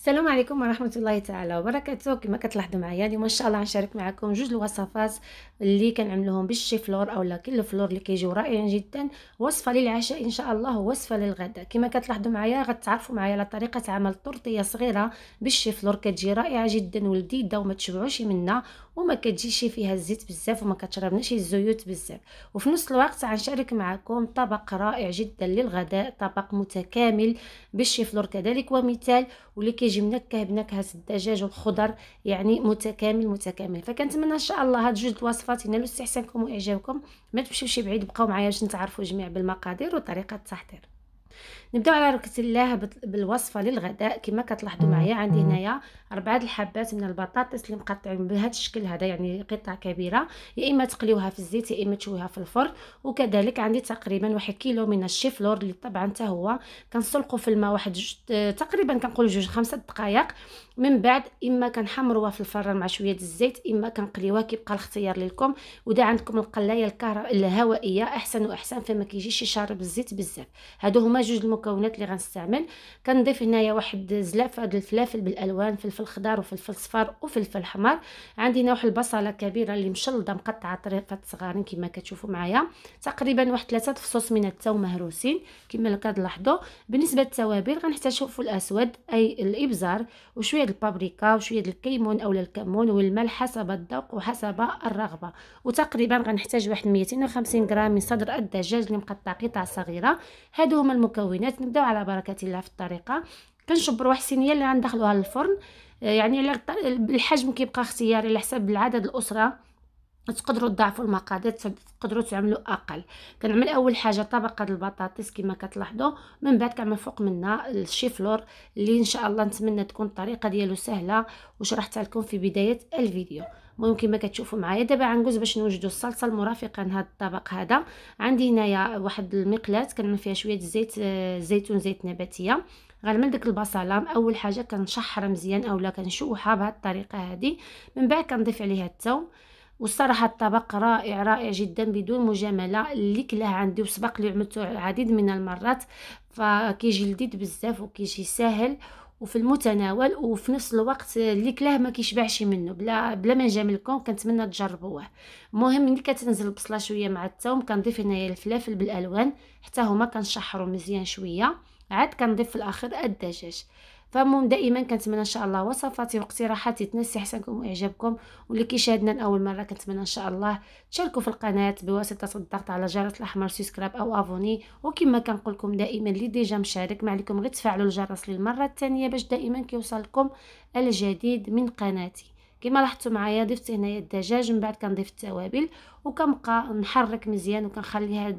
السلام عليكم ورحمه الله تعالى وبركاته كما كتلاحظوا معايا اليوم ان شاء الله غنشارك معكم جوج الوصفات اللي كنعملوهم بالشي فلور اولا كل فلور اللي كيجيو رائعين جدا وصفه للعشاء ان شاء الله ووصفه للغداء كما كتلاحظوا معايا غتعرفوا معايا على طريقه عمل طرطيه صغيره بالشي فلور كتجي رائعه جدا ولذيذه وما تشبعوش منها وما كتجيش فيها الزيت بزاف وما كتشربناش الزيوت بزاف وفي نفس الوقت غنشارك معكم طبق رائع جدا للغداء طبق متكامل بالشيفلور كذلك ومثال واللي كيجي منكه بنكهه الدجاج والخضر يعني متكامل متكامل فكنتمنى ان شاء الله هاد جوج الوصفات ينالوا استحسانكم واعجابكم ما تمشيوش بعيد بقاو معايا باش نتعرفوا جميع بالمقادير وطريقه التحضير نبداو على بركه الله بالوصفه للغداء كما كتلاحظوا معايا عندي هنايا اربعه الحبات من البطاطس اللي مقطعين بهذا الشكل هذا يعني قطع كبيره يا اما تقليوها في الزيت يا اما تشويها في الفرن وكذلك عندي تقريبا واحد كيلو من الشيفلور اللي طبعا حتى هو كنسلقوا في الماء واحد جوج تقريبا كنقول جوج خمسة دقائق من بعد اما كنحمروها في الفرن مع شويه الزيت اما كنقليوها كيبقى الاختيار لكم واذا عندكم القلايه الكهرباء الهوائيه احسن واحسن فما كيجيش يشرب الزيت بزاف هادو هما جوج المكونات اللي غنستعمل كنضيف هنايا واحد زلاف هاد الفلافل بالالوان فلفل خضار وفلفل صفار وفلفل حمر عندي هنا واحد البصله كبيره اللي مشلضه مقطعه طريفات صغارين كما كتشوفوا معايا تقريبا واحد ثلاثه فصوص من التو مهروسين كما كتلاحظوا بالنسبه للتوابل غنحتاج الفلفل الاسود اي الابزار وشويه البابريكا وشويه الكيمون اولا الكمون والملح حسب الذوق وحسب الرغبه وتقريبا غنحتاج واحد 250 غرام من صدر الدجاج اللي مقطع قطع صغيره هادو هما المكونات نبداو على بركه الله في الطريقه كنشبر واحد الصينيه اللي غندخلوها للفرن آه، يعني الحجم كيبقى اختياري على حسب العدد الاسره تقدروا تضاعفوا المقادير تقدروا تعملوا اقل كنعمل اول حاجه طبقه البطاطس كما كتلاحظوا من بعد كنعمل فوق منها الشيفلور اللي ان شاء الله نتمنى تكون الطريقه ديالو سهله وشرحتها لكم في بدايه الفيديو المهم كما كتشوفوا معايا دابا غنجوز باش نوجدوا الصلصه المرافقه لهذا الطبق هذا عندي هنايا واحد المقلاة كنعمل فيها شويه الزيت زيتون زيت نباتيه غنعمل ديك البصله اول حاجه كنشحرها مزيان اولا كنشوحها بهذه الطريقه هذه من بعد كنضيف عليها الثوم والصراحه الطبق رائع رائع جدا بدون مجامله اللي كلاه عندي وسبق لي عملته العديد من المرات فكيجي لذيذ بزاف وكيجي ساهل وفي المتناول وفي نفس الوقت اللي كلاه ما كيشبعش منه بلا بلا ما نجاملكم كنتمنى تجربوه المهم ملي كتنزل البصله شويه مع الثوم كنضيف هنايا الفلافل بالالوان حتى هما كنشحروا مزيان شويه عاد كنضيف في الاخر الدجاج فالمهم دائما كنتمنى ان شاء الله وصفاتي واقتراحاتي تنسي احسانكم واعجابكم واللي كيشاهدنا لاول مره كنتمنى ان شاء الله تشاركوا في القناه بواسطه الضغط على جرس الاحمر سبسكرايب او افوني وكما كنقول لكم دائما اللي ديجا مشارك ما عليكم غير تفعلوا الجرس للمره الثانيه باش دائما كيوصلكم الجديد من قناتي كما لاحظتوا معايا ضفت هنايا الدجاج من بعد كنضيف التوابل وكنبقى نحرك مزيان وكنخلي هاد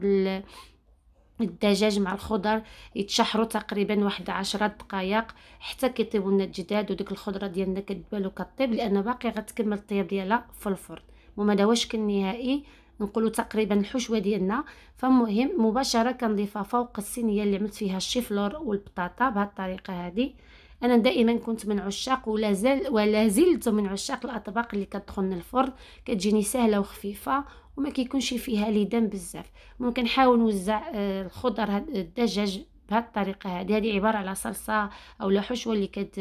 الدجاج مع الخضر يتشحروا تقريبا واحد عشرة دقائق حتى كيطيبوا لنا الجداد وديك الخضره ديالنا كتبان وكطيب لان باقي غتكمل الطياب ديالها في الفرن وما دا وشك النهائي نقولوا تقريبا الحشوه ديالنا فالمهم مباشره كنضيفها فوق الصينيه اللي عملت فيها الشيفلور والبطاطا بهذه الطريقه هذه انا دائما كنت من عشاق ولا زال ولا زلت من عشاق الاطباق اللي كتدخل للفرن الفرن كتجيني سهله وخفيفه وما كيكونش فيها لدم بزاف ممكن نحاول نوزع آه، الخضر الدجاج بهاد الطريقه هذه هذه عباره على صلصه اولا حشوه اللي كت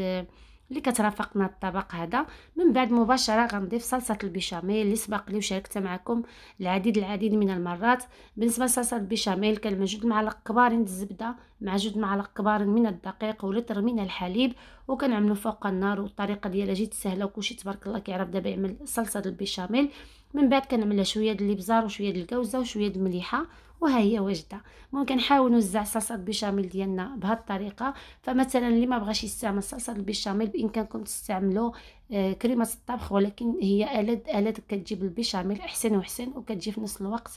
اللي كترافقنا الطبق هذا من بعد مباشره غنضيف صلصه البيشاميل اللي سبق لي وشاركتها معكم العديد العديد من المرات بالنسبه لصلصه البيشاميل كان جوج معالق كبار من الزبده مع جوج معالق كبار من الدقيق ولتر من الحليب وكنعملو فوق النار والطريقه ديالها جد سهله وكلشي تبارك الله كيعرف دابا يعمل صلصه البيشاميل من بعد كنعملها شويه ديال الابزار وشويه ديال الكاوزه وشويه ديال المليحه وها هي واجده ممكن نحاولوا نوزع صلصه البيشاميل ديالنا بهذه الطريقه فمثلا اللي ما بغاش يستعمل صلصه البيشاميل بامكانكم تستعملوا آه، كريمه الطبخ ولكن هي الاد الاد كتجيب البيشاميل احسن وحسن وكتجي في نفس الوقت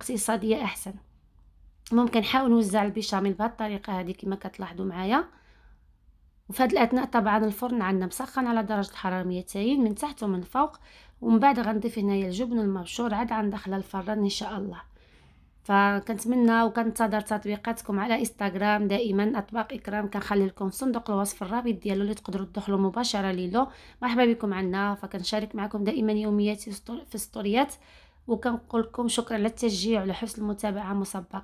اقتصاديه احسن ممكن نحاول نوزع البيشاميل بهذه الطريقه هذه كما كتلاحظوا معايا وفي هاد الاثناء طبعا الفرن عندنا مسخن على درجه حراره 200 من تحت ومن فوق ومن بعد غنضيف هنايا الجبن المبشور عاد غندخلها الفرن ان شاء الله فكنتمنى وكنتظر تطبيقاتكم على انستغرام دائما اطباق اكرام كنخلي لكم صندوق الوصف الرابط ديالو اللي تقدروا تدخلوا مباشره ليلو مرحبا بكم عندنا فكنشارك معكم دائما يومياتي في ستوريات وكنقول لكم شكرا على التشجيع وعلى حسن المتابعه مسبقا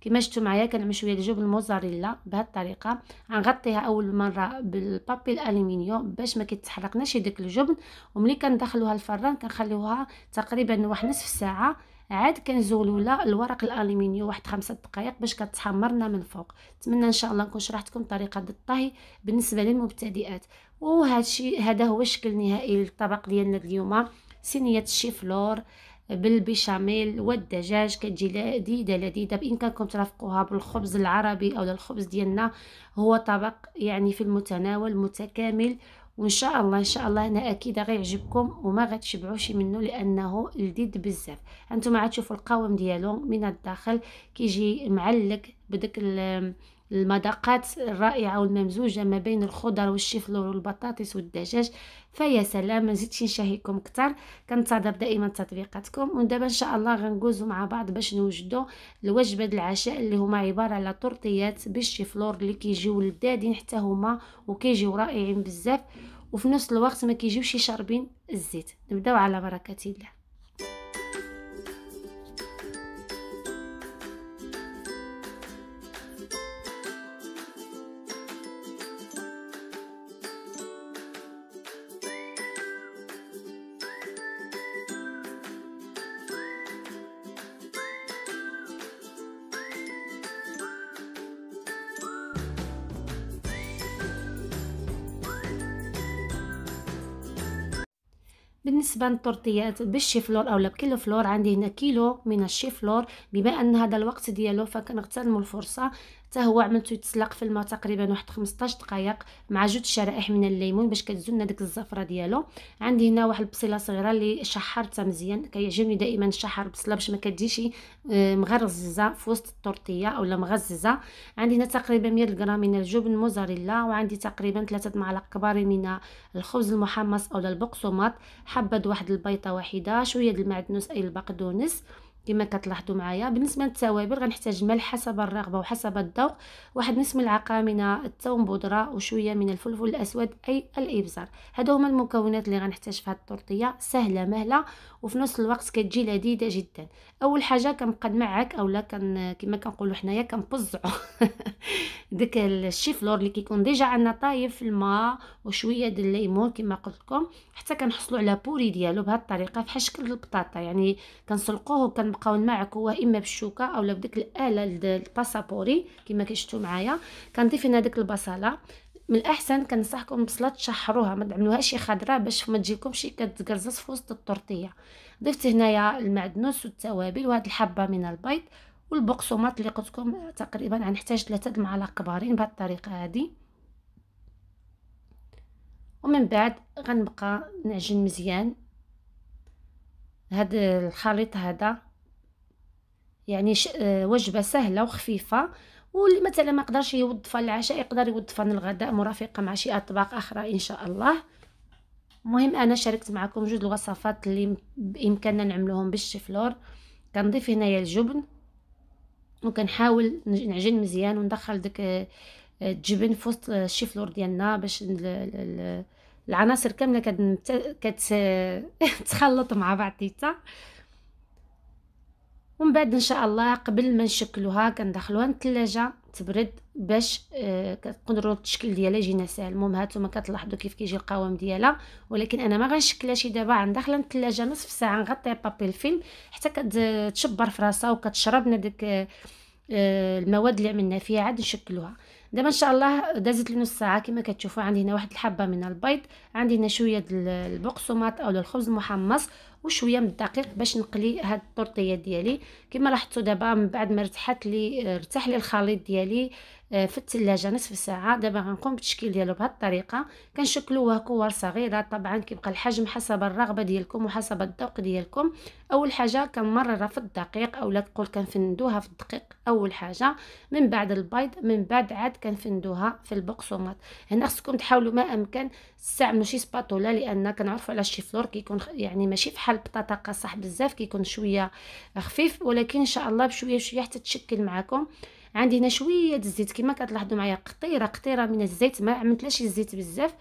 كما شفتوا معايا كنعمل شويه ديال جبن الموزاريلا بهذه الطريقه غنغطيها اول مره بالبابي الالومنيوم باش ما كيتحرقناش داك الجبن وملي كندخلوها الفران كنخليوها تقريبا واحد نصف ساعه عاد كنزولوا لها الورق الالومنيوم واحد خمسة دقائق باش كتحمرنا من الفوق نتمنى ان شاء الله نكون شرحتكم طريقه الطهي بالنسبه للمبتدئات وهذا هذا هو الشكل النهائي للطبق ديالنا اليوم صينيه الشيفلور بالبيشاميل والدجاج كتجي لذيذه لذيذه بامكانكم ترافقوها بالخبز العربي او الخبز ديالنا هو طبق يعني في المتناول متكامل وان شاء الله ان شاء الله انا اكيد غيعجبكم وما غتشبعوش منه لانه لذيذ بزاف انتم عاد تشوفوا القوام ديالو من الداخل كيجي معلق بداك المذاقات الرائعة والممزوجة ما بين الخضر والشيفلور والبطاطس والدجاج فيا سلام ما زدتش نشهيكم كتر كنتظر دائما تطبيقاتكم ودابا ان شاء الله غنجوزو مع بعض باش نوجدو الوجبه العشاء اللي هما عباره على طرطيات بالشيفلور اللي كيجيو لذادين حتى هما وكيجيو رائعين بزاف وفي نفس الوقت ما كيجيوش شاربين الزيت نبداو على بركه الله بالنسبة للتورتيات بالشيفلور أو بكيلو فلور عندي هنا كيلو من الشيفلور بما أن هذا الوقت ديالو فكنغتنمو الفرصة حتى هو عملته يتسلق في الماء تقريبا واحد 15 دقائق مع جوج شرائح من الليمون باش كتزول لنا ديك الزفره ديالو عندي هنا واحد البصيله صغيره اللي شحرتها مزيان كيعجبني دائما شحر البصله باش ما كديش آه، مغرززه في وسط التورتيه اولا مغززه عندي هنا تقريبا 100 غرام من الجبن موزاريلا وعندي تقريبا ثلاثه معالق كبار من الخبز المحمص اولا البقسماط حبه واحد البيضه واحده شويه د المعدنوس اي البقدونس كما كتلاحظوا معايا بالنسبه للتوابل غنحتاج ملح حسب الرغبه وحسب الذوق واحد نصف ملعقه من الثوم بودره وشويه من الفلفل الاسود اي الابزار هادو هما المكونات اللي غنحتاج في هذه الطورطيه سهله مهله وفي نفس الوقت كتجي لذيذه جدا اول حاجه كنبقى معك اولا كان كما كنقولوا حنايا كنبزعوا داك الشيفلور اللي كيكون ديجا عندنا طايف في الماء وشويه ديال الليمون كما قلت لكم حتى كنحصلوا على بوري ديالو بهاد الطريقه بحال شكل البطاطا يعني كنسلقوه وكن غنبقاو معك هو اما بالشوكه اولا بديك الاله الباسابوري كما كشفتوا معايا كنضيف هنا داك البصله من الاحسن كنصحكم بصله تشحروها ما تعملوهاش خضره باش ما تجيكمش كتكرزص في وسط الطرطيه ضفت هنايا المعدنوس والتوابل وهاد الحبه من البيض والبقسومات اللي قلت لكم تقريبا غنحتاج ثلاثه المعالق كبارين بهاد الطريقه هادي ومن بعد غنبقى نعجن مزيان هاد الخليط هذا يعني آه، وجبه سهله وخفيفه واللي مثلا ما قدرش يوظفها للعشاء يقدر يوظفها للغداء مرافقه مع شي اطباق اخرى ان شاء الله المهم انا شاركت معكم جوج الوصفات اللي بامكاننا نعملوهم بالشفلور كنضيف هنايا الجبن وكنحاول نعجن مزيان وندخل داك آه، الجبن في وسط الشفلور ديالنا باش العناصر كامله كتخلط مع بعضيتها ومن بعد ان شاء الله قبل ما نشكلوها كندخلوها للثلاجه تبرد باش آه كنقدروا التشكيل ديالها يجينا ساهل المهم هانتوما كتلاحظوا كيف كيجي القوام ديالها ولكن انا ما غنشكلهاش دابا غندخلها للثلاجه نصف ساعه نغطيها بابي الفيلم حتى كتشبر في راسها وكتشرب لنا داك آه، المواد اللي عملنا فيها عاد نشكلوها دابا ان شاء الله دازت لي نص ساعه كما كتشوفوا عندي هنا واحد الحبه من البيض عندي هنا شويه ديال البقسومات او الخبز محمص وشويه من الدقيق باش نقلي هاد الطرطيه ديالي كما لاحظتوا دابا من بعد ما ارتحت لي ارتاح لي الخليط ديالي آه، في الثلاجه نصف ساعه دابا غنقوم بالتشكيل ديالو بهاد الطريقه كنشكلوه كور صغيره طبعا كيبقى الحجم حسب الرغبه ديالكم وحسب الذوق ديالكم اول حاجه كنمررها في الدقيق اولا تقول كنفندوها في الدقيق اول حاجه من بعد البيض من بعد عاد كنفندوها في البقسومات هنا خصكم تحاولوا ما امكن تستعملوا ماشي سباتولا لان كنعرفوا على الشيفلور كيكون يعني ماشي فحال بطاطا قاصح بزاف كيكون شويه خفيف ولكن ان شاء الله بشويه بشويه حتى تشكل معكم عندي هنا شويه الزيت كما كتلاحظوا معايا قطيره قطيره من الزيت ما عملتلاش الزيت بزاف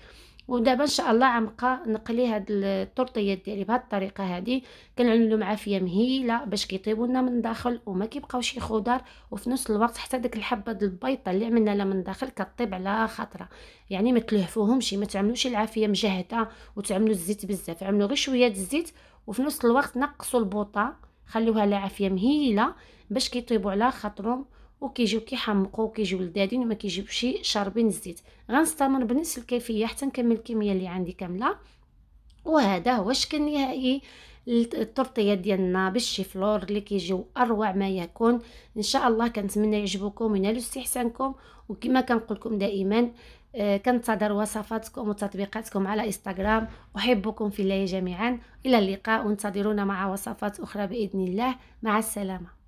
ودابا ان شاء الله عمقا نقلي هاد الطرطيه ديالي بهاد الطريقه هادي كنعملو معافيه مهيله باش كيطيبوا لنا من الداخل وما كيبقاو شي خضر وفي نفس الوقت حتى داك الحبه ديال البيضه اللي عملنا لها من الداخل كطيب على خاطره يعني ما تلهفوهمش ما تعملوش العافيه مجهده وتعملوا الزيت بزاف عملوا غير شويه الزيت وفي نفس الوقت نقصوا البوطه خليوها على عافيه مهيله باش كيطيبوا على خاطرهم وكيجيو كيحمقوا وكيجيو لذادين وما كيجيبوش شاربين الزيت غنستمر بنفس الكيفيه حتى نكمل الكميه اللي عندي كامله وهذا هو الشكل النهائي التورتيه ديالنا بالشيفلور اللي كيجيو اروع ما يكون ان شاء الله كنتمنى يعجبوكم وينالوا استحسانكم وكما كنقول لكم دائما آه، كنتظر وصفاتكم وتطبيقاتكم على انستغرام احبكم في الله جميعا الى اللقاء وانتظرونا مع وصفات اخرى باذن الله مع السلامه